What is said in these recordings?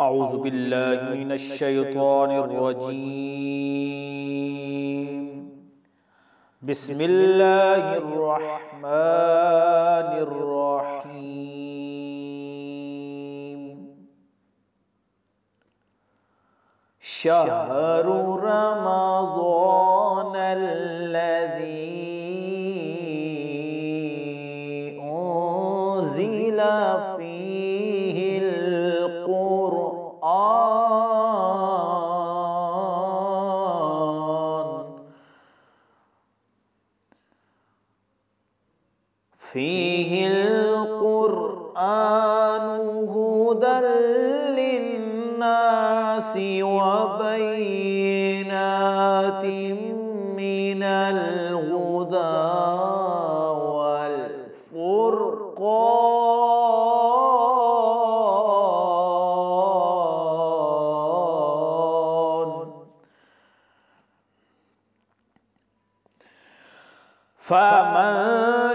أعوذ بالله من الشيطان الرجيم بسم الله الرحمن الرحيم شهر رمضان الذي فمن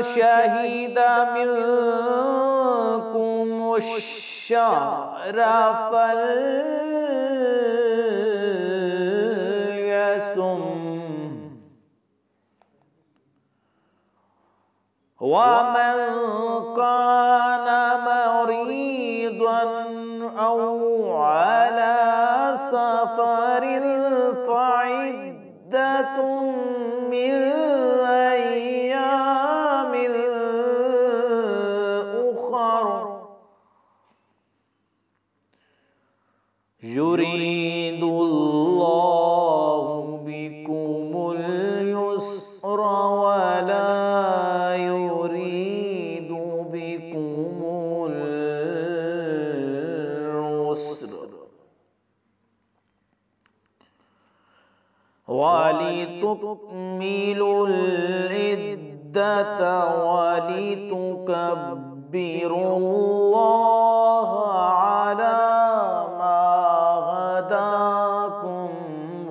شهد منكم الشهر فليسم ومن كان مريضا أو على سفر فعدة من لتكبروا الله على ما هداكم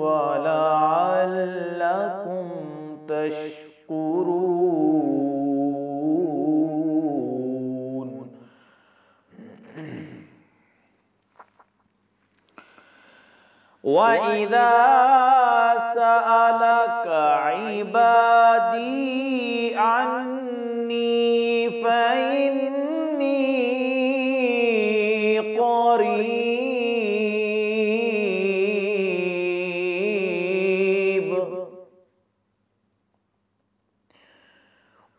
ولعلكم تشكرون وإذا سألك عبادي عني عني فإني قريب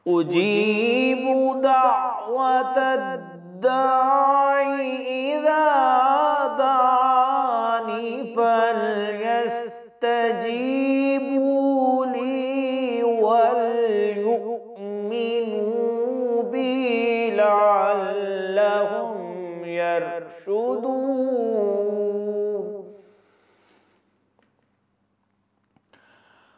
أجيب يعبدون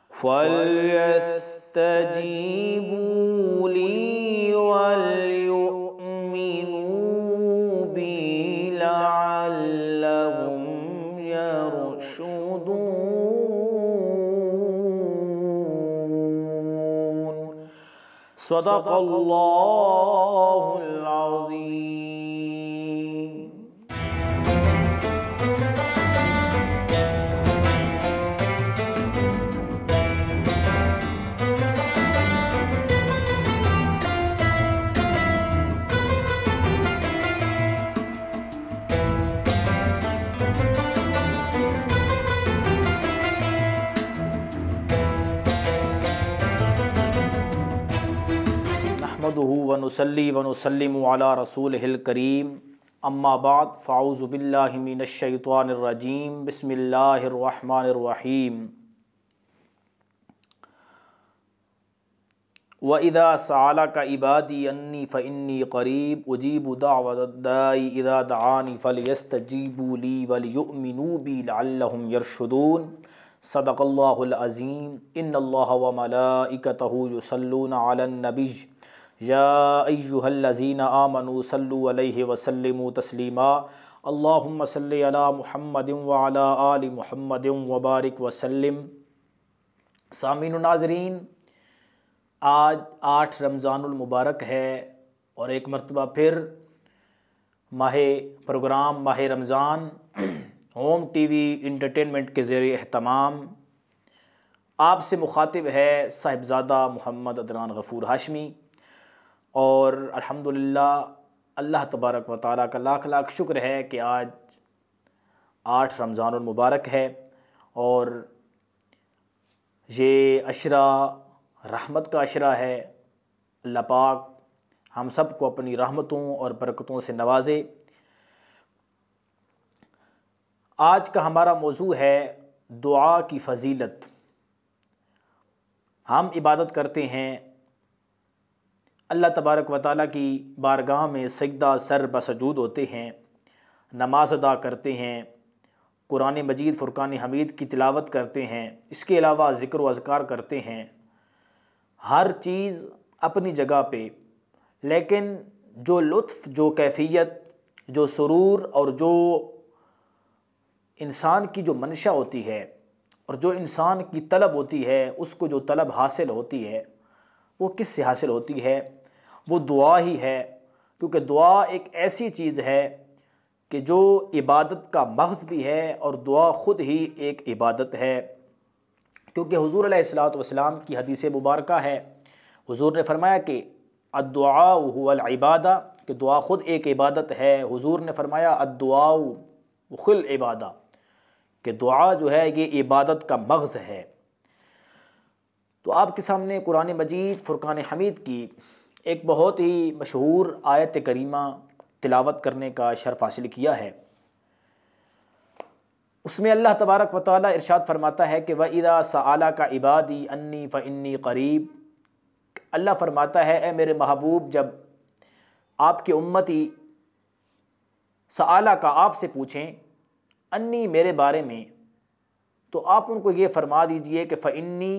فليستجيبوا لي وليؤمنوا بي لعلهم يرشدون صدق الله العظيم نحمده ونسلي ونسلم على رسوله الكريم اما بعد فاعوذ بالله من الشيطان الرجيم بسم الله الرحمن الرحيم وَإِذَا سألك عِبَادِي أَنِّي فَإِنِّي قَرِيبٌ أُجِيبُ دَعْوَةَ الدَّاعِ إِذَا دعاني فَلْيَسْتَجِيبُوا لِي وَلْيُؤْمِنُوا بِي لَعَلَّهُمْ يَرْشُدُونَ صدق الله العظيم ان الله وملائكته يصلون على النبي याजीन आमनु सल्लु वसलम तस्लिमा अल्लाम महमदम महमद आल महमद वबारक वसलम सामिन नाजरीन आज आठ रमज़ानमबारक है और एक मरतबा फिर माह प्रोग्राम माह Ramzan home T V entertainment के ज़ेर अहतमाम आपसे मुखातिब है साहिबज़ादा मोहम्मद अदनान गफ़ूर हाशमी और अल्हम्दुलिल्लाह अल्लाह तबारक व ताली का लाख लाख शुक्र है कि आज आठ रमज़ान मुबारक है और ये अशरा रहमत का अशरा है अल्लाह पाक हम सब को अपनी रहमतों और बरकतों से नवाजे आज का हमारा मौजू है दुआ की फजीलत हम इबादत करते हैं अल्लाह तबारक व ताली की बारगाह में सजदा सर बसजूद होते हैं नमाज अदा करते हैं कुरान मजीद फ़ुरकान हमीद की तिलावत करते हैं इसके अलावा ज़िक्र अज़कार करते हैं हर चीज़ अपनी जगह पर लेकिन जो लुफ़ जो कैफियत जो सुरूर और जो इंसान की जो मंशा होती है और जो इंसान की तलब होती है उसको जो तलब हासिल होती है वो किस से हासिल होती है वो दुआ ही है क्योंकि दुआ एक ऐसी चीज़ है कि जो इबादत का मगज़ भी है और दुआ ख़ुद ही एक इबादत है क्योंकि हजूर सलाम की हदीस मुबारक है हजूर ने फरमाया कि अदुआ इबादा कि दुआ ख़ुद एक इबादत है हजूर ने फरमाया अदुआ खुल इबादा कि दुआ जो है ये इबादत का मगज़ है तो आपके सामने कुरान मजीद फ़ुरक़ान हमीद की एक बहुत ही मशहूर आयत करीमा तिलावत करने का शर्फ हासिल किया है उसमें अल्लाह तबारक व ताली इरशाद फरमाता है कि वईदा सला का इबादी अन्नी इन्नी करीब अल्लाह फरमाता है ए मेरे महबूब जब आपके उम्मती सला का आपसे पूछें अन्नी मेरे बारे में तो आप उनको ये फरमा दीजिए कि फ़ इन्नी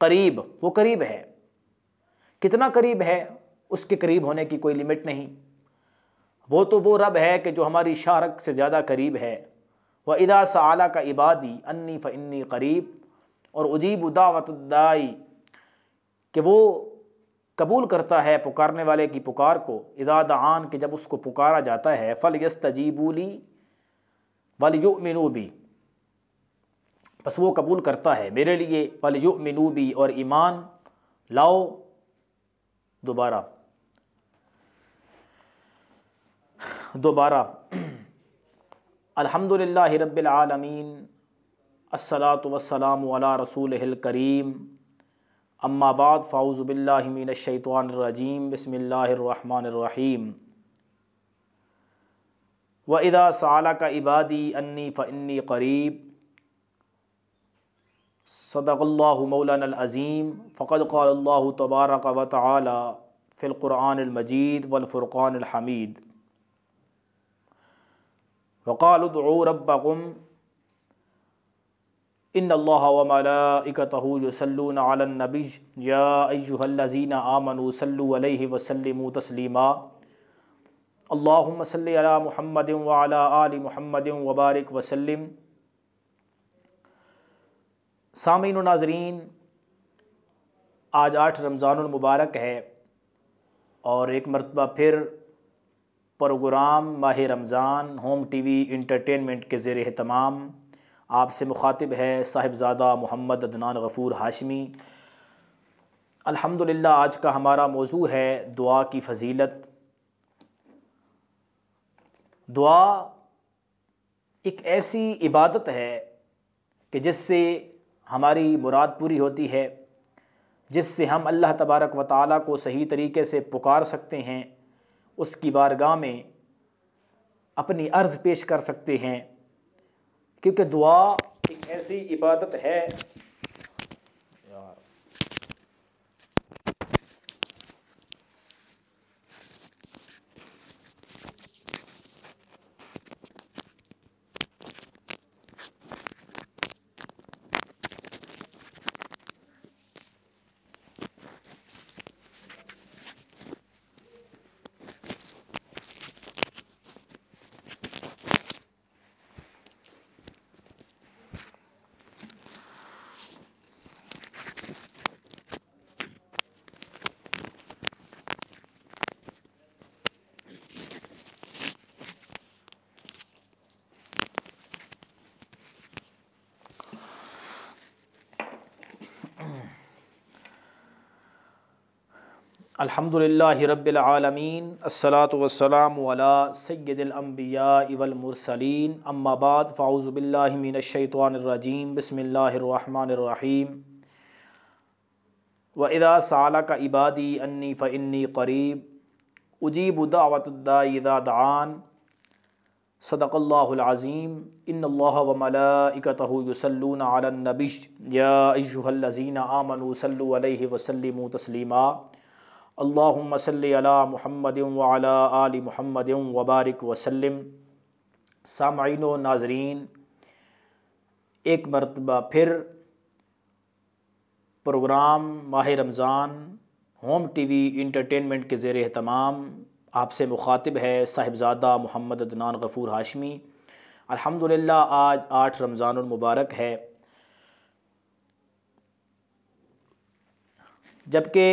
करीब वो करीब है कितना करीब है उसके करीब होने की कोई लिमिट नहीं वो तो वो रब है कि जो हमारी शारक से ज़्यादा करीब है वह इदा आला का इबादी अन्नी फ़न्नी करीब और उजीब उदावतदाई कि वो कबूल करता है पुकारने वाले की पुकार को आन के जब उसको पुकारा जाता है फ़ल यस्तजीबूली वल युमिनू भी बस वो कबूल करता है मेरे लिए वल यु मिनूबी और ईमान लाओ दोबारा दोबारा अलहमदिल्ला रबालमीन असलात वसलाम अला रसूल करीम अम्माबाद फ़ाउज़बिल्लाशैतवानरजीम बसमीम व इदा साल का इबादी अन्नी फ़न्नी करीब सदक़ल्लामौलानज़ीम फ़क़द फ़कल तबारक व ताली फ़िलक़ुरानमजीद वफ़ुरक़ानहमीद वक़ालदो रबकुम इन वमलाकतहू यसलून आलनबी याजीन आमन वसलम तस्लीमा अल्लाम सल महमद वाल आल महमद वबारक वसलम सामीन नाजरीन आज आठ रमज़ानमबारक है और एक मरतबा फिर प्रोग्राम माह Ramzan home T V entertainment के ज़ेर तमाम आपसे मुखातिब है साहिबज़ादा मोहम्मद अदनान गफ़ूर हाशमी अल्हम्दुलिल्लाह आज का हमारा मौजू है दुआ की फजीलत दुआ एक ऐसी इबादत है कि जिससे हमारी मुराद पूरी होती है जिससे हम अल्लाह तबारक व ताली को सही तरीके से पुकार सकते हैं उसकी बारगाह में अपनी अर्ज़ पेश कर सकते हैं क्योंकि दुआ एक ऐसी इबादत है अल्हम्दुलिल्लाहि रब्बिल आलमीन अस्सलातु वस्सलाम अला सय्यिदिल अंबिया वल मुरसलीन अम्मा बाद फाऊजु बिल्लाहि मिनश शैतानिर रजीम बिस्मिल्लाहिर रहमानिर रहीम व इदा सालक इबादी अन्नी फ़इन्नी करीब उजीब दावतद्दा इदा दान सदकल्लाहुल अज़ीम इन्नल्लाह व या अय्युहल्लज़ीना आमनू सल्लु अलैहि व अल्लाम सल्ला महमद आल महमद वबारक वसलम सामीन नाजरीन एक मरतबा फिर प्रोग्राम माह Ramzan home T V entertainment के ज़ेर तमाम आपसे मुखातिब है साहिबजादा मोहम्मद अदनान गफ़ूर हाशमी अल्हम्दुलिल्लाह आज आठ रमज़ान मुबारक है जबकि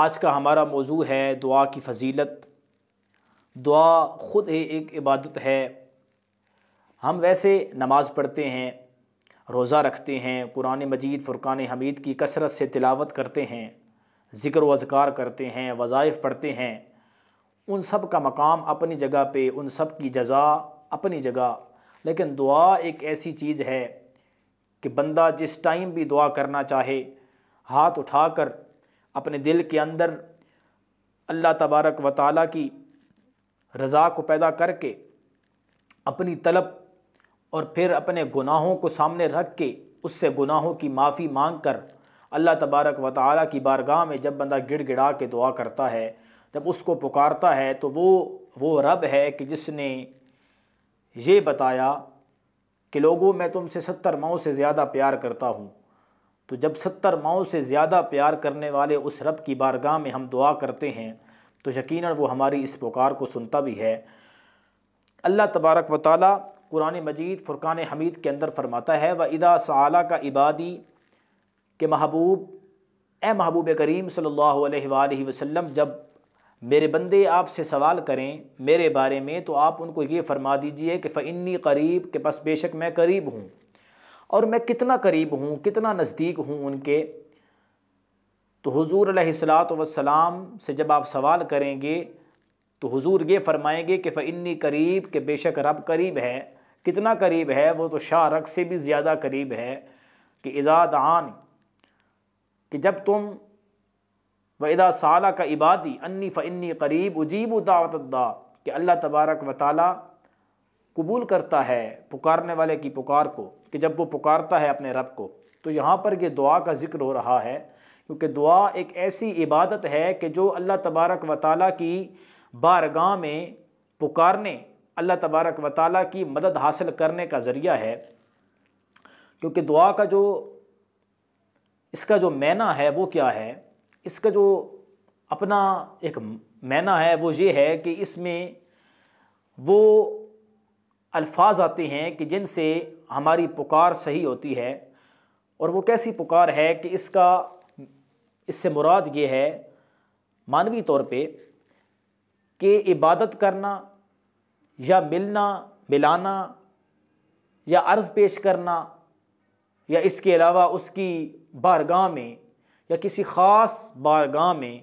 आज का हमारा मौजू है दुआ की फजीलत दुआ ख़ुद ही एक इबादत है हम वैसे नमाज़ पढ़ते हैं रोज़ा रखते हैं कुरान मजीद फ़ुरक़ान हमीद की कसरत से तिलावत करते हैं ज़िक्र वज़कार करते हैं वज़ाइफ पढ़ते हैं उन सब का मकाम अपनी जगह पे उन सब की जजा अपनी जगह लेकिन दुआ एक ऐसी चीज़ है कि बंदा जिस टाइम भी दुआ करना चाहे हाथ उठाकर अपने दिल के अंदर अल्लाह तबारक व ताली की रज़ा को पैदा करके अपनी तलब और फिर अपने गुनाहों को सामने रख के उससे गुनाहों की माफ़ी मांग कर अल्लाह तबारक व ताली की बारगाह में जब बंदा गिड़ गिड़ा के दुआ करता है जब उसको पुकारता है तो वो वो रब है कि जिसने ये बताया कि लोगों मैं तुमसे सत्तर माओ से ज़्यादा प्यार करता हूँ तो जब सत्तर माओ से ज़्यादा प्यार करने वाले उस रब की बारगाह में हम दुआ करते हैं तो यकीन वो हमारी इस पुकार को सुनता भी है अल्लाह तबारक व ताली कुरान मजीद फ़ुरक़ान हमीद के अंदर फ़रमाता है व इदा सला का इबादी के महबूब ए महबूब करीम सल्ला वसम जब मेरे बंदे आपसे सवाल करें मेरे बारे में तो आप उनको ये फ़रमा दीजिए कि इन्नी करीब के बस बेशक मैं करीब हूँ और मैं कितना करीब हूँ कितना नज़दीक हूँ उनके तो हुजूर सलात वसलाम से जब आप सवाल करेंगे तो हुजूर ये फरमाएंगे कि फ़िन्नी करीब के बेशक रब करीब है कितना करीब है वो तो शारक से भी ज़्यादा करीब है कि इज़ाद आन कि जब तुम व इदा का इबादी अन्नी फ़न्नी करीब उजीब उदावत कि अल्लाह तबारक व ताली कबूल करता है पुकारने वाले की पुकार को कि जब वो पुकारता है अपने रब को तो यहाँ पर यह दुआ का जिक्र हो रहा है क्योंकि दुआ एक ऐसी इबादत है कि जो अल्लाह तबारक व की बारगाह में पुकारने अल्लाह तबारक व ताली की मदद हासिल करने का ज़रिया है क्योंकि दुआ का जो इसका जो मैना है वो क्या है इसका जो अपना एक मैना है वो ये है कि इसमें वो अल्फाज आते हैं कि जिनसे हमारी पुकार सही होती है और वो कैसी पुकार है कि इसका इससे मुराद ये है मानवी तौर पे कि इबादत करना या मिलना मिलाना या अर्ज़ पेश करना या इसके अलावा उसकी बारगाह में या किसी ख़ास बारगाह में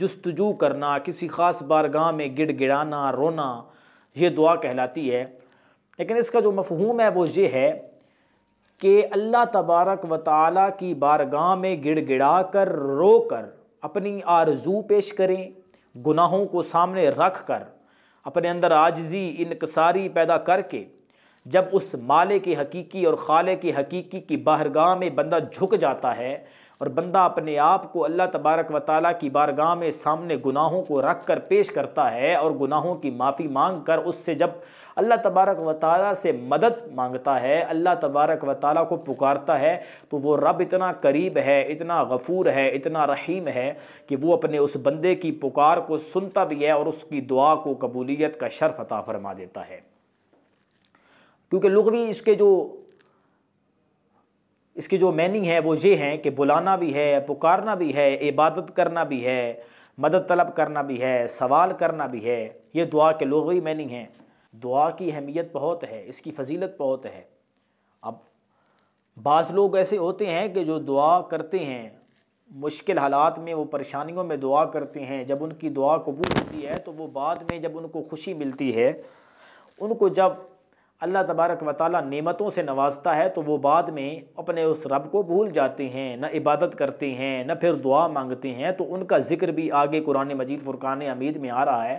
जस्तजू करना किसी ख़ास बारगाह में गिड़ गिड़ाना रोना ये दुआ कहलाती है लेकिन इसका जो मफहूम है वो ये है कि अल्लाह तबारक व ताली की बारगाह में गिड़गिड़ा कर रो कर अपनी आरजू पेश करें गुनाहों को सामने रख कर अपने अंदर आजजी इनकसारी पैदा करके जब उस माले के हकीकी और खाले के हकीकी की बारगाह में बंदा झुक जाता है और बंदा अपने आप को अल्लाह तबारक व ताली की बारगाह में सामने गुनाहों को रख कर पेश करता है और गुनाहों की माफ़ी मांग कर उससे जब अल्लाह तबारक व ताली से मदद मांगता है अल्लाह तबारक व ताली को पुकारता है तो वो रब इतना करीब है इतना गफूर है इतना रहीम है कि वो अपने उस बंदे की पुकार को सुनता भी है और उसकी दुआ को कबूलीत का शर्फ अता फरमा देता है क्योंकि लगवी इसके जो इसकी जो मीनिंग है वो ये हैं कि बुलाना भी है पुकारना भी है इबादत करना भी है मदद तलब करना भी है सवाल करना भी है ये दुआ के लोगी मीनिंग हैं दुआ की अहमियत बहुत है इसकी फजीलत बहुत है अब बाज़ लोग ऐसे होते हैं कि जो दुआ करते हैं मुश्किल हालात में वो परेशानियों में दुआ करते हैं जब उनकी दुआ कबूल होती है तो वो बाद में जब उनको खुशी मिलती है उनको जब अल्लाह तबारक व ताली नेमतों से नवाजता है तो वो बाद में अपने उस रब को भूल जाते हैं न इबादत करते हैं न फिर दुआ मांगते हैं तो उनका ज़िक्र भी आगे कुरान मजीद फ़ुरक़ान अमीद में आ रहा है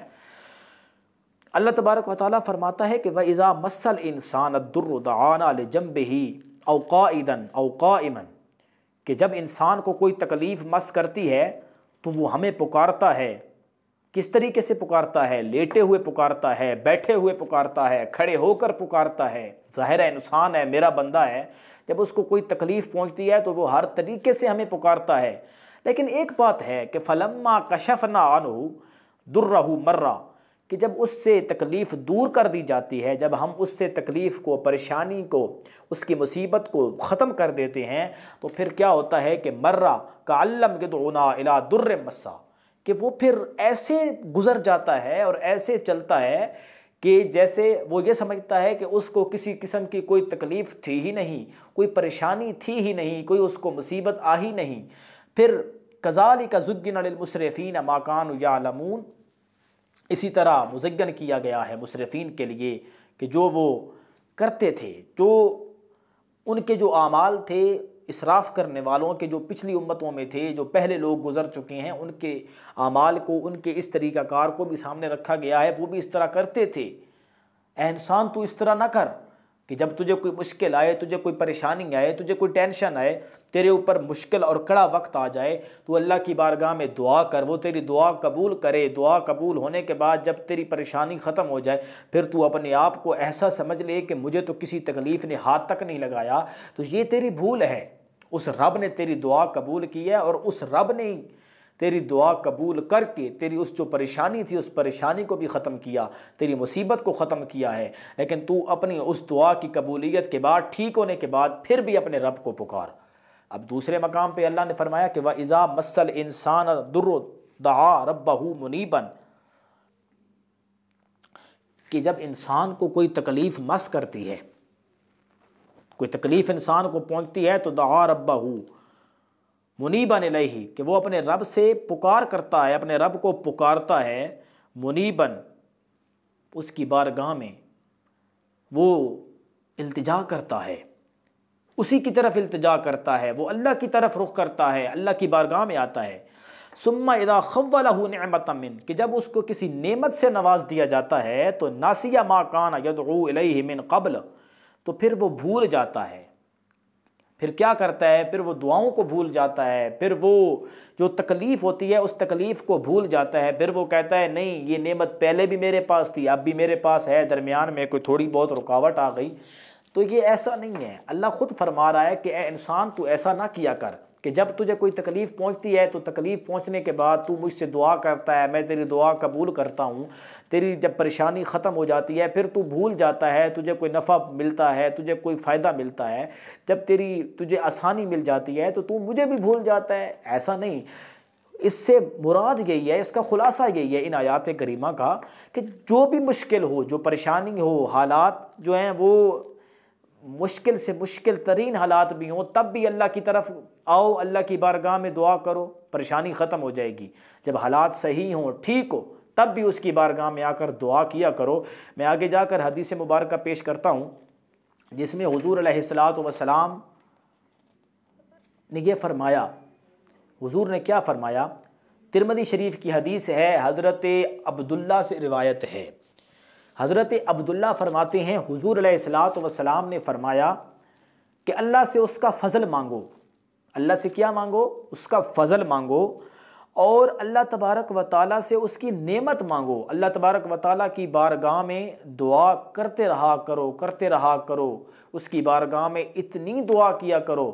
अल्लाह तबारक व ताली फ़रमाता है कि वह इज़ा मसल इंसान अदुरदाना जम्ब ही अवकादन अवकामन कि जब इंसान को कोई तकलीफ़ मस करती है तो वो हमें पुकारता है किस तरीके से पुकारता है लेटे हुए पुकारता है बैठे हुए पुकारता है खड़े होकर पुकारता है ज़ाहिर है इंसान है मेरा बंदा है जब उसको कोई तकलीफ़ पहुंचती है तो वो हर तरीके से हमें पुकारता है लेकिन एक बात है कि फलम्मा कशफना आनू दुर्रहू मर्रा कि जब उससे तकलीफ़ दूर कर दी जाती है जब हम उससे तकलीफ़ को परेशानी को उसकी मुसीबत को ख़त्म कर देते हैं तो फिर क्या होता है कि मर्रा का अल्लम के दोना इला दुर्र मस्सा कि वो फिर ऐसे गुजर जाता है और ऐसे चलता है कि जैसे वो ये समझता है कि उसको किसी किस्म की कोई तकलीफ़ थी ही नहीं कोई परेशानी थी ही नहीं कोई उसको मुसीबत आ ही नहीं फिर कजाली का मुशरफ़ी माकान यामून इसी तरह मुजगन किया गया है मुशरफ़ी के लिए कि जो वो करते थे जो उनके जो आमाल थे इसराफ़ करने वालों के जो पिछली उम्मतों में थे जो पहले लोग गुजर चुके हैं उनके अमाल को उनके इस तरीक़ाकार को भी सामने रखा गया है वो भी इस तरह करते थे एहसान तू इस तरह ना कर कि जब तुझे कोई मुश्किल आए तुझे कोई परेशानी आए तुझे कोई टेंशन आए तेरे ऊपर मुश्किल और कड़ा वक्त आ जाए तो अल्लाह की बारगाह में दुआ कर वो तेरी दुआ कबूल करे दुआ कबूल होने के बाद जब तेरी परेशानी ख़त्म हो जाए फिर तू अपने आप को ऐसा समझ ले कि मुझे तो किसी तकलीफ़ ने हाथ तक नहीं लगाया तो ये तेरी भूल है उस रब ने तेरी दुआ कबूल की है और उस रब ने तेरी दुआ कबूल करके तेरी उस जो परेशानी थी उस परेशानी को भी ख़त्म किया तेरी मुसीबत को ख़त्म किया है लेकिन तू अपनी उस दुआ की कबूलियत के बाद ठीक होने के बाद फिर भी अपने रब को पुकार अब दूसरे मकाम पर अल्लाह ने फरमाया कि वह इज़ा मसल इंसान दुर दा रबहू मुनीबन कि जब इंसान को कोई तकलीफ़ मस करती है कोई तकलीफ़ इंसान को पहुँचती है तो दहा रब्बा हो मुनीबन इलही कि वो अपने रब से पुकार करता है अपने रब को पुकारता है मुनीबन उसकी बारगाह में वो अल्तजा करता है उसी की तरफ अल्तजा करता है वो अल्लाह की तरफ रुख करता है अल्लाह की बारगाह में आता है सुम्मा इदा हूँ नमत मिन कि जब उसको किसी नेमत से नवाज दिया जाता है तो नासिया माँ काना यदू मिन कबल तो फिर वो भूल जाता है फिर क्या करता है फिर वो दुआओं को भूल जाता है फिर वो जो तकलीफ़ होती है उस तकलीफ़ को भूल जाता है फिर वो कहता है नहीं ये नेमत पहले भी मेरे पास थी अब भी मेरे पास है दरमियान में कोई थोड़ी बहुत रुकावट आ गई तो ये ऐसा नहीं है अल्लाह ख़ुद फरमा रहा है कि इंसान तू ऐसा ना किया कर कि जब तुझे कोई तकलीफ़ पहुंचती है तो तकलीफ़ पहुंचने के बाद तू मुझसे दुआ करता है मैं तेरी दुआ कबूल करता हूँ तेरी जब परेशानी ख़त्म हो जाती है फिर तू भूल जाता है तुझे कोई नफ़ा मिलता है तुझे कोई फ़ायदा मिलता है जब तेरी तुझे आसानी मिल जाती है तो तू मुझे भी भूल जाता है ऐसा नहीं इससे मुराद यही है इसका ख़ुलासा यही है इन आयात करीमा का कि जो भी मुश्किल हो जो परेशानी हो हालात जो हैं वो मुश्किल से मुश्किल तरीन हालात भी हों तब भी अल्लाह की तरफ आओ अल्लाह की बारगाह में दुआ करो परेशानी ख़त्म हो जाएगी जब हालात सही हों ठीक हो तब भी उसकी बारगाह में आकर दुआ किया करो मैं आगे जाकर हदीस मुबारक पेश करता हूँ जिसमें हजूर सलात वसलाम ने यह फरमाया हुजूर ने क्या फरमाया तिरमदी शरीफ की हदीस है हज़रत अब्दुल्ला से रिवायत है हज़रत अब्दुल्ला फरमाते हैं हुजूर सलात वसलाम ने फरमाया कि अल्लाह से उसका फ़ज़ल मांगो अल्लाह से क्या मांगो उसका फ़ज़ल मांगो और अल्लाह तबारक व ताली से उसकी नेमत मांगो अल्लाह तबारक व ताली की बारगाह में दुआ करते रहा करो करते रहा करो उसकी बारगाह में इतनी दुआ किया करो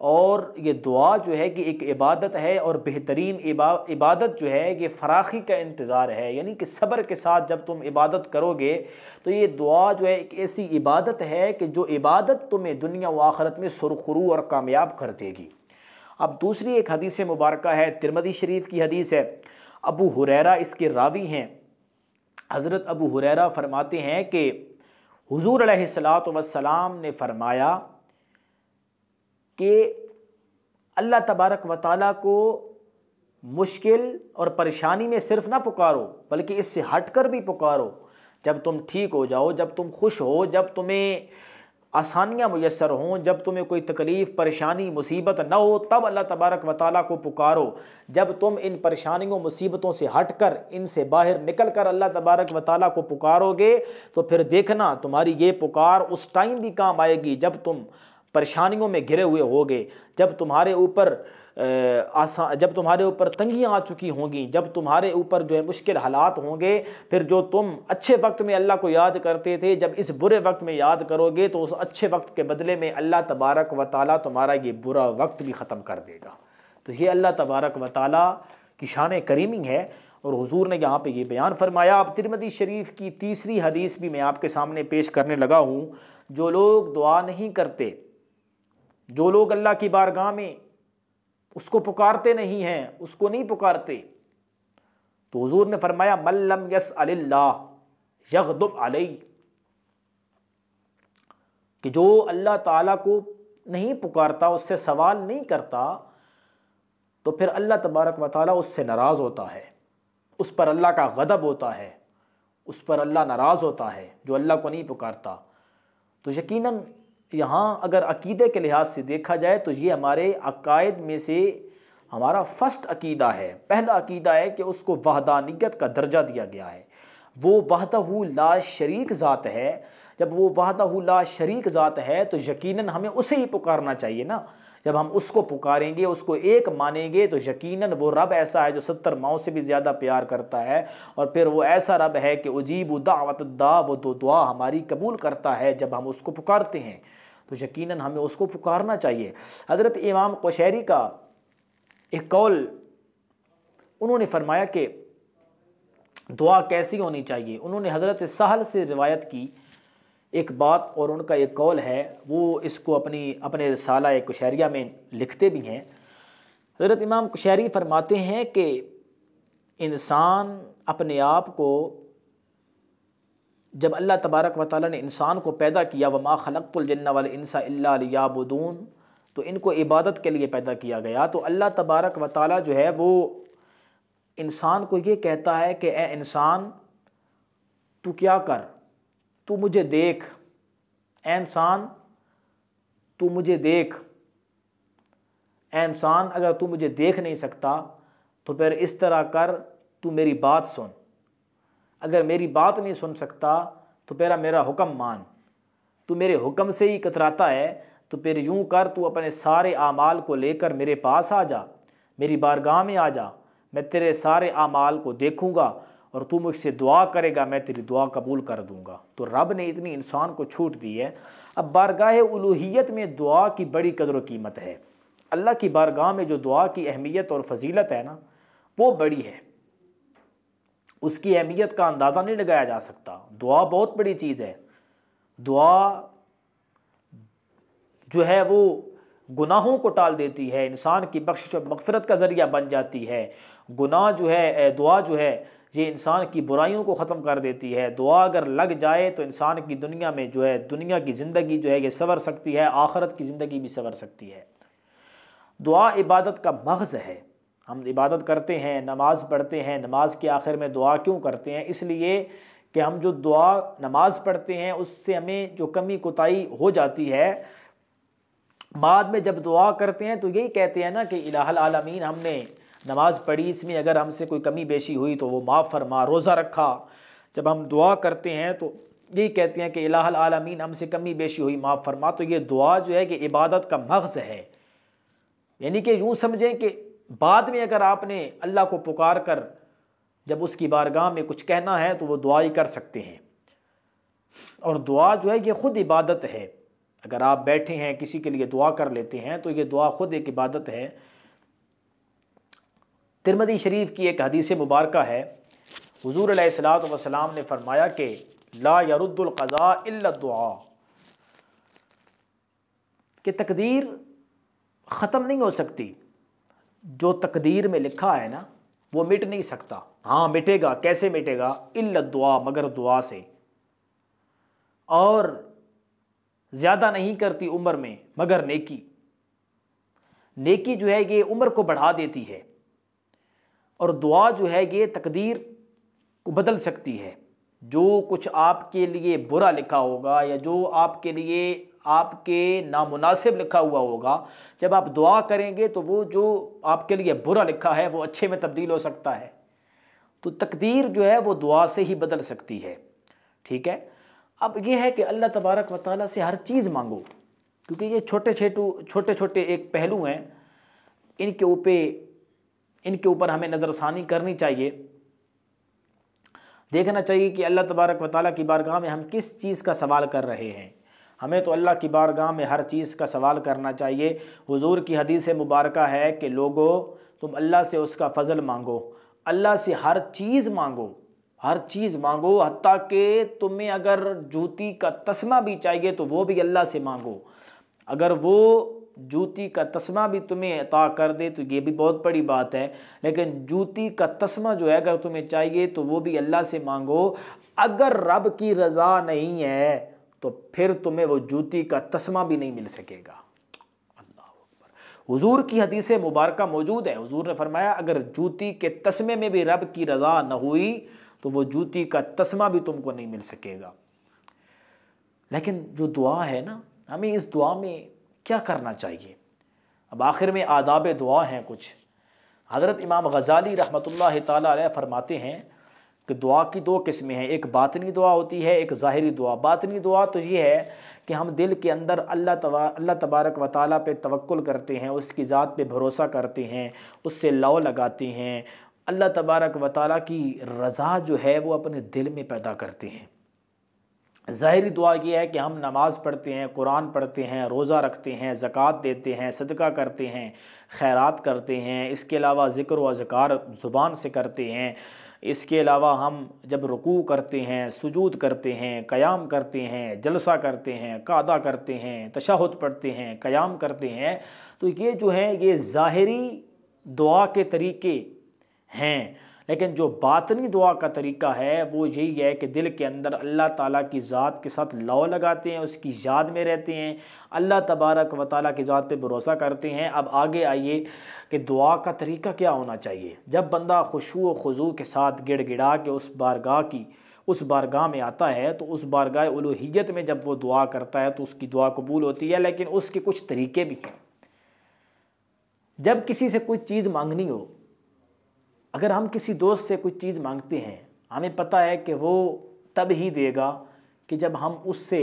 और ये दुआ जो है कि एक इबादत है और बेहतरीन इबा, इबादत जो है ये फराखी का इंतज़ार है यानी कि सब्र के साथ जब तुम इबादत करोगे तो ये दुआ जो है एक ऐसी इबादत है कि जो इबादत तुम्हें दुनिया व आखरत में सुरखरू और कामयाब कर देगी अब दूसरी एक हदीस मुबारक है तिरमदी शरीफ की हदीस है अबू हुररा इसके रावी हैं हज़रत अबू हुररा फरमाते हैं कि हुजूर सलात वसलाम ने फरमाया कि अल्लाह तबारक व ताली को मुश्किल और परेशानी में सिर्फ ना पुकारो बल्कि इससे हट कर भी पुकारो जब तुम ठीक हो जाओ जब तुम खुश हो जब तुम्हें आसानियाँ मैसर हों जब तुम्हें कोई तकलीफ़ परेशानी मुसीबत ना हो तब अल्लाह तबारक व ताली को पुकारो जब तुम इन परेशानियों मुसीबतों से हट कर इनसे बाहर निकल कर अल्लाह तबारक व ताली को पुकारोगे तो फिर देखना तुम्हारी ये पुकार उस टाइम भी काम आएगी जब तुम परेशानियों में घिरे हुए गए जब तुम्हारे ऊपर आसान जब तुम्हारे ऊपर तंगियां आ चुकी होंगी जब तुम्हारे ऊपर जो है मुश्किल हालात होंगे फिर जो तुम अच्छे वक्त में अल्लाह को याद करते थे जब इस बुरे वक्त में याद करोगे तो उस अच्छे वक्त के बदले में अल्लाह तबारक व ताली तुम्हारा ये बुरा वक्त भी ख़त्म कर देगा तो ये अल्लाह तबारक व ताली की शान करीमी है और हज़ूर ने यहाँ पर ये बयान फरमाया अब तिरमदी शरीफ की तीसरी हदीस भी मैं आपके सामने पेश करने लगा हूँ जो लोग दुआ नहीं करते जो लोग अल्लाह की बारगाह में उसको पुकारते नहीं हैं उसको नहीं पुकारते तो हजूर ने फरमाया मल्लम यस अल्लाह अलई कि जो अल्लाह ताला को नहीं पुकारता उससे सवाल नहीं करता तो फिर अल्लाह तबारक व ताली उससे नाराज़ होता है उस पर अल्लाह का गदब होता है उस पर अल्लाह नाराज़ होता है जो अल्लाह को नहीं पुकारता तो यकीनन यहाँ अगर अकीदे के लिहाज से देखा जाए तो ये हमारे अकायद में से हमारा फ़र्स्ट अकीदा है पहला अकीदा है कि उसको वहदानियत का दर्जा दिया गया है वो वाहदहू ला शरीक ज़ात है जब वो वाहदहू ला शरीक ज़ात है तो यकीनन हमें उसे ही पुकारना चाहिए ना जब हम उसको पुकारेंगे उसको एक मानेंगे तो यकीनन वो रब ऐसा है जो सत्तर माओ से भी ज़्यादा प्यार करता है और फिर वो ऐसा रब है कि उजीब दावत दा वो दो तो दुआ हमारी कबूल करता है जब हम उसको पुकारते हैं तो यकीन हमें उसको पुकारना चाहिए हज़रत इमाम कोशहरी का एक कौल उन्होंने फरमाया कि दुआ कैसी होनी चाहिए उन्होंने हज़रत सहल से रिवायत की एक बात और उनका एक कौल है वो इसको अपनी अपने रसाला कुशहरिया में लिखते भी हैं हज़रत इमाम कुशहरी फरमाते हैं कि इंसान अपने आप को जब अल्लाह तबारक व ताली ने इंसान को पैदा किया व वमा खलकतुलजन्ना वाल इंसा अल्लाबून तो इनको इबादत के लिए पैदा किया गया तो अल्लाह तबारक व ताली जो है वो इंसान को ये कहता है कि ए इंसान तू क्या कर तू मुझे देख ए इंसान तू मुझे देख ए इंसान अगर तू मुझे देख नहीं सकता तो फिर इस तरह कर तू मेरी बात सुन अगर मेरी बात नहीं सुन सकता तो तेरा मेरा हुक्म मान तू मेरे हुक्म से ही कतराता है तो फिर यूँ कर तू अपने सारे आमाल को लेकर मेरे पास आ जा मेरी बारगाह में आ जा मैं तेरे सारे आमाल को देखूँगा और तू मुझसे दुआ करेगा मैं तेरी दुआ कबूल कर दूँगा तो रब ने इतनी इंसान को छूट दी है अब बारगाह उलूहियत में दुआ की बड़ी कदर कीमत है अल्लाह की बारगाह में जो दुआ की अहमियत और फजीलत है ना वो बड़ी है उसकी अहमियत का अंदाज़ा नहीं लगाया जा सकता दुआ बहुत बड़ी चीज़ है दुआ जो है वो गुनाहों को टाल देती है इंसान की बख्शिश और मगफरत का ज़रिया बन जाती है गुनाह जो है दुआ जो है ये इंसान की बुराइयों को ख़त्म कर देती है दुआ अगर लग जाए तो इंसान की दुनिया में जो है दुनिया की ज़िंदगी जो है ये सवर सकती है आखरत की ज़िंदगी भी सवर सकती है दुआ इबादत का मगज़ है हम इबादत करते हैं नमाज़ पढ़ते हैं नमाज के आखिर में दुआ क्यों करते हैं इसलिए कि हम जो दुआ नमाज़ पढ़ते हैं उससे हमें जो कमी कोताही हो जाती है बाद में जब दुआ करते हैं तो यही कहते हैं ना कि इलाहल आलमीन हमने नमाज़ पढ़ी इसमें अगर हमसे कोई कमी बेशी हुई तो वो माफ़ फरमा रोज़ा रखा जब हम दुआ करते हैं तो यही कहते हैं कि इलाहल आलमीन हमसे कमी बेशी हुई माफ़ फरमा तो ये दुआ जो है कि इबादत का मगज़ है यानी कि यूँ समझें कि बाद में अगर आपने अल्लाह को पुकार कर जब उसकी बारगाह में कुछ कहना है तो वो दुआ ही कर सकते हैं और दुआ जो है ये ख़ुद इबादत है अगर आप बैठे हैं किसी के लिए दुआ कर लेते हैं तो ये दुआ ख़ुद एक इबादत है तिरमदी शरीफ की एक हदीस मुबारक है हजूर सलाम ने फरमाया कि ला यरुद्दुल्क़ा दुआ कि तकदीर ख़त्म नहीं हो सकती जो तकदीर में लिखा है ना वो मिट नहीं सकता हाँ मिटेगा कैसे मिटेगा इल्ल दुआ मगर दुआ से और ज़्यादा नहीं करती उम्र में मगर नेकी नेकी जो है ये उम्र को बढ़ा देती है और दुआ जो है ये तकदीर को बदल सकती है जो कुछ आपके लिए बुरा लिखा होगा या जो आपके लिए आपके नामुनासिब लिखा हुआ होगा जब आप दुआ करेंगे तो वो जो आपके लिए बुरा लिखा है वो अच्छे में तब्दील हो सकता है तो तकदीर जो है वो दुआ से ही बदल सकती है ठीक है अब ये है कि अल्लाह तबारक व ताली से हर चीज़ मांगो क्योंकि ये छोटे छोटू छोटे छोटे एक पहलू हैं इनके ऊपर इनके ऊपर हमें नज़रसानी करनी चाहिए देखना चाहिए कि अल्लाह तबारक व ताली की बारगाह में हम किस चीज़ का सवाल कर रहे हैं हमें तो अल्लाह की बारगाह में हर चीज़ का सवाल करना चाहिए हुजूर की हदीस मुबारक है कि लोगो तुम अल्लाह से उसका फ़ज़ल मांगो अल्लाह से हर चीज़ मांगो हर चीज़ मांगो हती कि तुम्हें अगर जूती का तस्मा भी चाहिए तो वो भी अल्लाह से मांगो अगर वो जूती का तस्मा भी तुम्हें अता कर दे तो ये भी बहुत बड़ी बात है लेकिन जूती का तस्मा जो है अगर तुम्हें चाहिए तो वो भी अल्लाह से मांगो अगर रब की रज़ा नहीं है तो फिर तुम्हें वो जूती का तस्मा भी नहीं मिल सकेगा अल्लाह हुजूर की हदीस मुबारक मौजूद है हुजूर ने फरमाया अगर जूती के तस्मे में भी रब की रज़ा न हुई तो वो जूती का तस्मा भी तुमको नहीं मिल सकेगा लेकिन जो दुआ है ना हमें इस दुआ में क्या करना चाहिए अब आखिर में आदाब दुआ हैं कुछ हज़रत इमाम गज़ाली रहमत ला फरमाते हैं कि दुआ की दो किस्में हैं एक बातनी दुआ होती है एक ज़ाहरी दुआ बातनी दुआ तो ये है कि हम दिल के अंदर अल्लाह तबा अल्लाह तबारक व ताली पर तवक्ल करते हैं उसकी ज़ात पे भरोसा करते हैं उससे लौ लगाते हैं अल्लाह तबारक व ताली की रज़ा जो है वो अपने दिल में पैदा करते हैं ज़ाहरी दुआ यह है कि हम नमाज़ पढ़ते हैं कुरान पढ़ते हैं रोज़ा रखते हैं ज़क़़त देते हैं सदका करते हैं खैरात करते हैं इसके अलावा ज़िक्र व ज़िकार ज़ुबान से करते हैं इसके अलावा हम जब रुकू करते हैं सुजूद करते हैं क़याम करते हैं जलसा करते हैं कादा करते हैं तशाहत पढ़ते हैं क़याम करते हैं तो ये जो हैं ये ज़ाहरी दुआ के तरीके हैं लेकिन जो बातनी दुआ का तरीका है वो यही है कि दिल के अंदर अल्लाह ताला की ज़ात के साथ लौ लगाते हैं उसकी याद में रहते हैं अल्लाह तबारक व ताली की ज़ात पे भरोसा करते हैं अब आगे आइए कि दुआ का तरीका क्या होना चाहिए जब बंदा व खजू के साथ गिड़ गिड़ा के उस बारगाह की उस बारगाह में आता है तो उस बारगाह उलूहियत में जब वो दुआ करता है तो उसकी दुआ कबूल होती है लेकिन उसके कुछ तरीके भी हैं जब किसी से कोई चीज़ मांगनी हो अगर हम किसी दोस्त से कुछ चीज़ मांगते हैं हमें पता है कि वो तब ही देगा कि जब हम उससे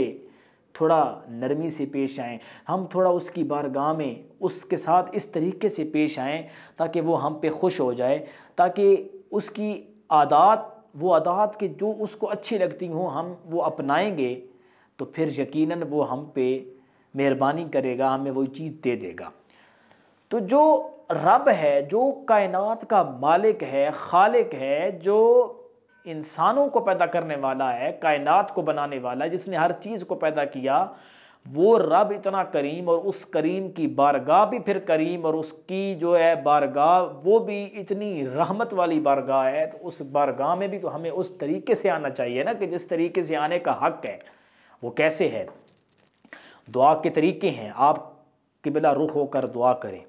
थोड़ा नरमी से पेश आएँ हम थोड़ा उसकी बारगाह में उसके साथ इस तरीके से पेश आएँ ताकि वो हम पे खुश हो जाए ताकि उसकी आदात वो आदात के जो उसको अच्छी लगती हो हम वो अपनाएंगे तो फिर यकीनन वो हम पे मेहरबानी करेगा हमें वो चीज़ दे देगा तो जो रब है जो कायनात का मालिक है खालिक है जो इंसानों को पैदा करने वाला है कायनात को बनाने वाला है जिसने हर चीज़ को पैदा किया वो रब इतना करीम और उस करीम की बारगाह भी फिर करीम और उसकी जो है बारगाह वो भी इतनी रहमत वाली बारगाह है तो उस बारगाह में भी तो हमें उस तरीके से आना चाहिए ना कि जिस तरीके से आने का हक है वो कैसे है दुआ के तरीके हैं आप किबला रुख होकर दुआ करें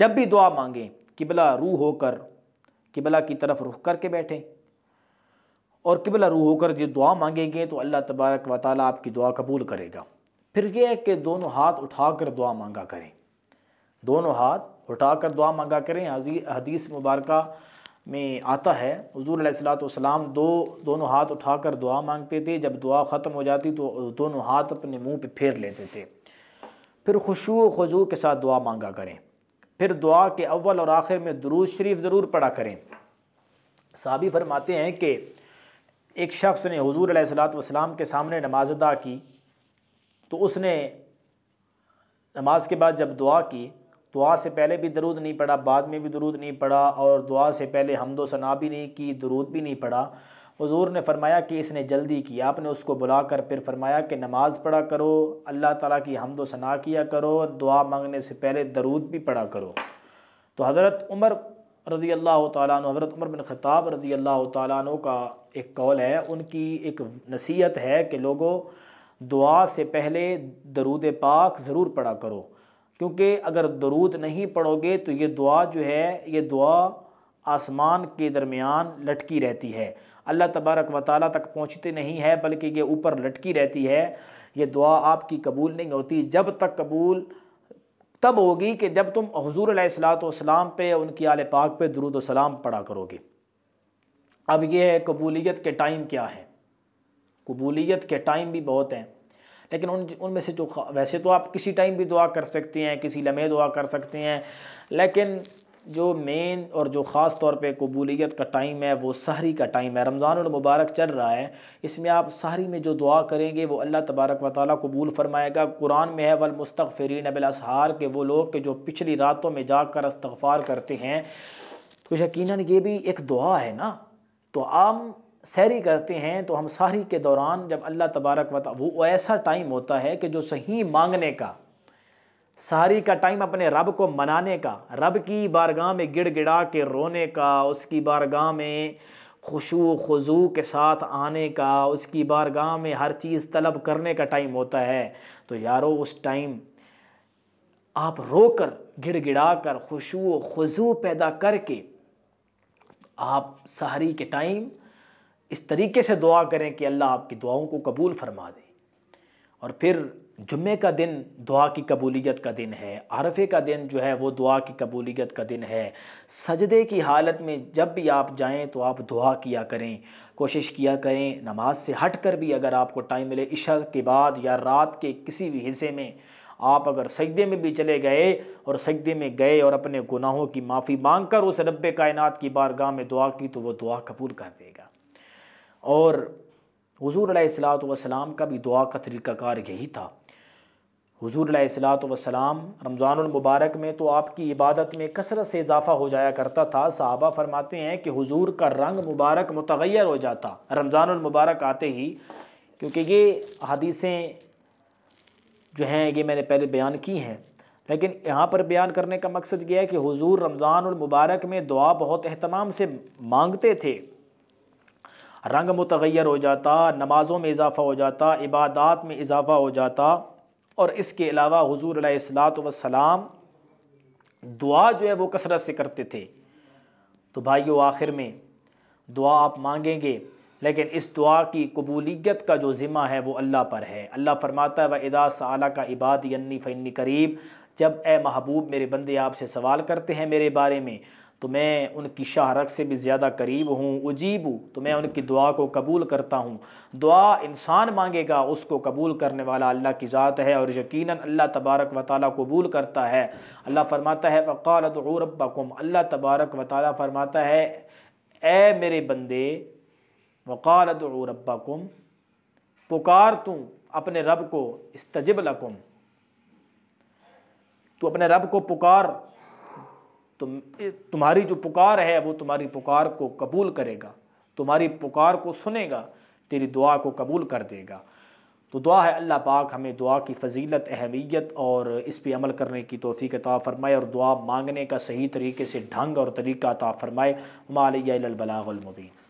जब भी दुआ मांगें किबला रू होकर किबला की तरफ रुख करके बैठें और किबला रू होकर जो दुआ मांगेंगे तो अल्लाह तबारक व ताली आपकी दुआ कबूल करेगा फिर यह है कि दोनों हाथ उठाकर दुआ मांगा करें दोनों हाथ उठाकर दुआ मांगा करें हदीस मुबारक में आता है हजूर सलाम दो दोनों हाथ उठाकर दुआ मांगते थे जब दुआ ख़त्म हो जाती तो दोनों हाथ अपने मुंह पे फेर लेते थे फिर खुशू खजू के साथ दुआ मांगा करें फिर दुआ के अव्वल और आखिर में दरूज शरीफ ज़रूर पढ़ा करें साबी फरमाते हैं कि एक शख्स ने हजूर सलाम के सामने नमाज अदा की तो उसने नमाज के बाद जब दुआ की दुआ से पहले भी दरूद नहीं पढ़ा बाद में भी दरूद नहीं पढ़ा और दुआ से पहले हमदो सना भी नहीं की दरूद भी नहीं पढ़ा हजूर ने फरमाया कि इसने जल्दी की आपने उसको बुला कर फिर फरमाया कि नमाज़ पढ़ा करो अल्लाह ताला की हमदो सना किया करो दुआ मांगने से पहले दरूद भी पढ़ा करो तो हज़रत उमर रज़ी अल्लाह तु हज़रत उमर बिन ख़ताब रज़ी अल्लाह तु का एक कौल है उनकी एक नसीहत है कि लोगों दुआ से पहले दरूद पाक ज़रूर पढ़ा करो क्योंकि अगर दरूद नहीं पढ़ोगे तो ये दुआ जो है ये दुआ आसमान के दरमियान लटकी रहती है अल्लाह तबारक व ताल तक पहुँचती नहीं है बल्कि ये ऊपर लटकी रहती है ये दुआ आपकी कबूल नहीं होती जब तक कबूल तब होगी कि जब तुम हजूर सलाम पे उनकी आल पाक पे दरुद सलाम पढ़ा करोगे अब यह है कबूलीत के टाइम क्या है कबूलीत के टाइम भी बहुत हैं लेकिन उन उनमें से जो वैसे तो आप किसी टाइम भी दुआ कर सकते हैं किसी लम्हे दुआ कर सकते हैं लेकिन जो मेन और जो ख़ास तौर पे कबूलियत का टाइम है वो सहरी का टाइम है रमज़ान मुबारक चल रहा है इसमें आप सहरी में जो दुआ करेंगे वो अल्लाह तबारक व ताली कबूल फ़रमाएगा कुरान में है वल मुस्तफ़रीन अबिलसहार के वो लोग के जो पिछली रातों में जाकर इस्तफ़ार करते हैं तो यकीन ये भी एक दुआ है ना तो आम सहरी करते हैं तो हम सहरी के दौरान जब अल्लाह तबारक वो ऐसा टाइम होता है कि जो सही मांगने का सारी का टाइम अपने रब को मनाने का रब की बारगाह में गिड़ गिड़ा के रोने का उसकी बारगाह में खुशू खुजू के साथ आने का उसकी बारगाह में हर चीज़ तलब करने का टाइम होता है तो यारो उस टाइम आप रोकर गिड़ गिड़ा कर खुशू खजू पैदा करके आप सहरी के टाइम इस तरीके से दुआ करें कि अल्लाह आपकी दुआओं को कबूल फरमा दे और फिर जुम्मे का दिन दुआ की कबूलियत का दिन है अरफे का दिन जो है वो दुआ की कबूलियत का दिन है सजदे की हालत में जब भी आप जाएं तो आप दुआ किया करें कोशिश किया करें नमाज से हट कर भी अगर आपको टाइम मिले इशा के बाद या रात के किसी भी हिस्से में आप अगर सजदे में भी चले गए और सजदे में गए और अपने गुनाहों की माफ़ी मांग कर उस रब कायन की बारगाह में दुआ की तो वह दुआ कबूल कर देगा और हजूर सलात वसलाम का भी दुआ का तरीक़ाकार यही था हजूर सलाम रमज़ानमबारक में तो आपकी इबादत में कसरत से इजाफ़ा हो जाया करता था साहबा फरमाते हैं कि हुजूर का रंग मुबारक मतगैर हो जाता रमज़ानमबारक आते ही क्योंकि ये हदीसें जो हैं ये मैंने पहले बयान की हैं लेकिन यहाँ पर बयान करने का मकसद यह है कि हुजूर रमज़ानमबारक में दुआ बहुत अहतमाम से मांगते थे रंग मतगैर हो जाता नमाज़ों में इजाफ़ा हो जाता इबादत में इजाफ़ा हो जाता और इसके अलावा हजूर सलात वसलाम दुआ जो है वो कसरत से करते थे तो भाइयों आखिर में दुआ आप मांगेंगे लेकिन इस दुआ की कबूलीत का जो ज़िम्मा है वो अल्लाह पर है अल्लाह फरमाता है व इदा सला का इबाद यन्नी फ़न्नी करीब जब ए महबूब मेरे बंदे आपसे सवाल करते हैं मेरे बारे में तो मैं उनकी शाहरक से भी ज़्यादा करीब हूँ उजीब हूँ तो मैं उनकी दुआ को कबूल करता हूँ दुआ इंसान मांगेगा उसको कबूल करने वाला अल्लाह की ज़ात है और यकीन अल्लाह तबारक व ताली कबूल करता है अल्लाह फ़रमाता है वक़ालत रबकुम अल्लाह तबारक व ताली फ़रमाता है ए मेरे बंदे वक़ालत रबकुम पुकार तू अपने रब को इस लकुम तो अपने रब को पुकार तुम तुम्हारी जो पुकार है वो तुम्हारी पुकार को कबूल करेगा तुम्हारी पुकार को सुनेगा तेरी दुआ को कबूल कर देगा तो दुआ है अल्लाह पाक हमें दुआ की फजीलत अहमियत और इस पर अमल करने की तोफ़ी अता फ़रमाए और दुआ मांगने का सही तरीके से ढंग और तरीका अता फ़रमाए मालिया